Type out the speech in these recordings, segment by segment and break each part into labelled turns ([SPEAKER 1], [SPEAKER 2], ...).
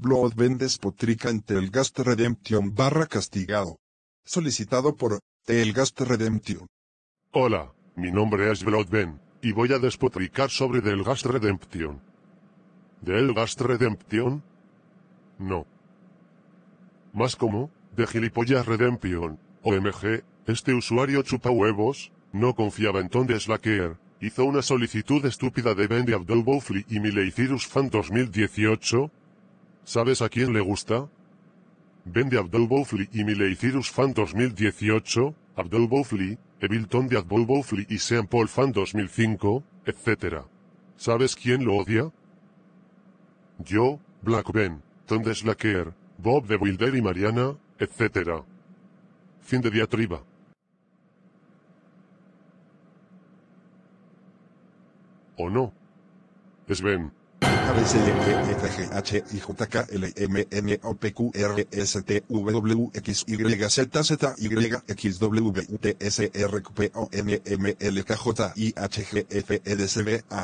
[SPEAKER 1] Bloodben despotrica ante el Redemption barra castigado. Solicitado
[SPEAKER 2] por Telgast
[SPEAKER 1] Redemption.
[SPEAKER 2] Hola, mi nombre es Bloodben, y voy a despotricar sobre Telgast Redemption. ¿Telgast Redemption? No. Más como, de gilipollas Redemption, OMG, este usuario chupa huevos, no confiaba en Tom hizo una solicitud estúpida de Ben de Abdul y Miley Cyrus Fan 2018, ¿Sabes a quién le gusta? Ben de Abdul Bowfly y Miley Cyrus Fan 2018, Abdul Evil Evilton de Abdul Bowfly y Sean Paul Fan 2005, etc. ¿Sabes quién lo odia? Yo, Black Ben, Tom de Slacker, Bob de Wilder y Mariana, etc. Fin de diatriba. ¿O no? Es Ben. A B C
[SPEAKER 1] M N O P Q R S T W X Y Z Z Y X W T S R Q P O N M L K J I H G F E C A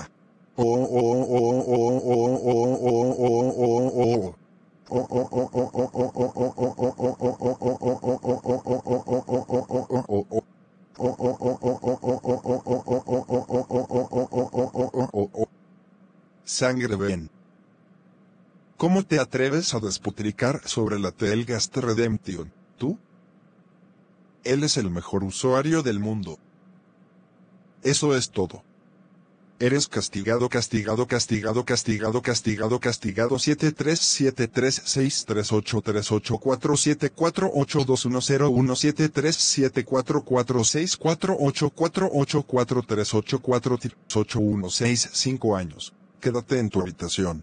[SPEAKER 1] sangre ven. ¿Cómo te atreves a despotricar sobre la Telgast Redemption, tú? Él es el mejor usuario del mundo. Eso es todo. Eres castigado, castigado, castigado, castigado, castigado, castigado seis años. Quédate en tu habitación.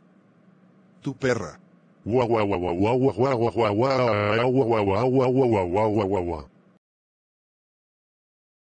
[SPEAKER 2] Tu perra.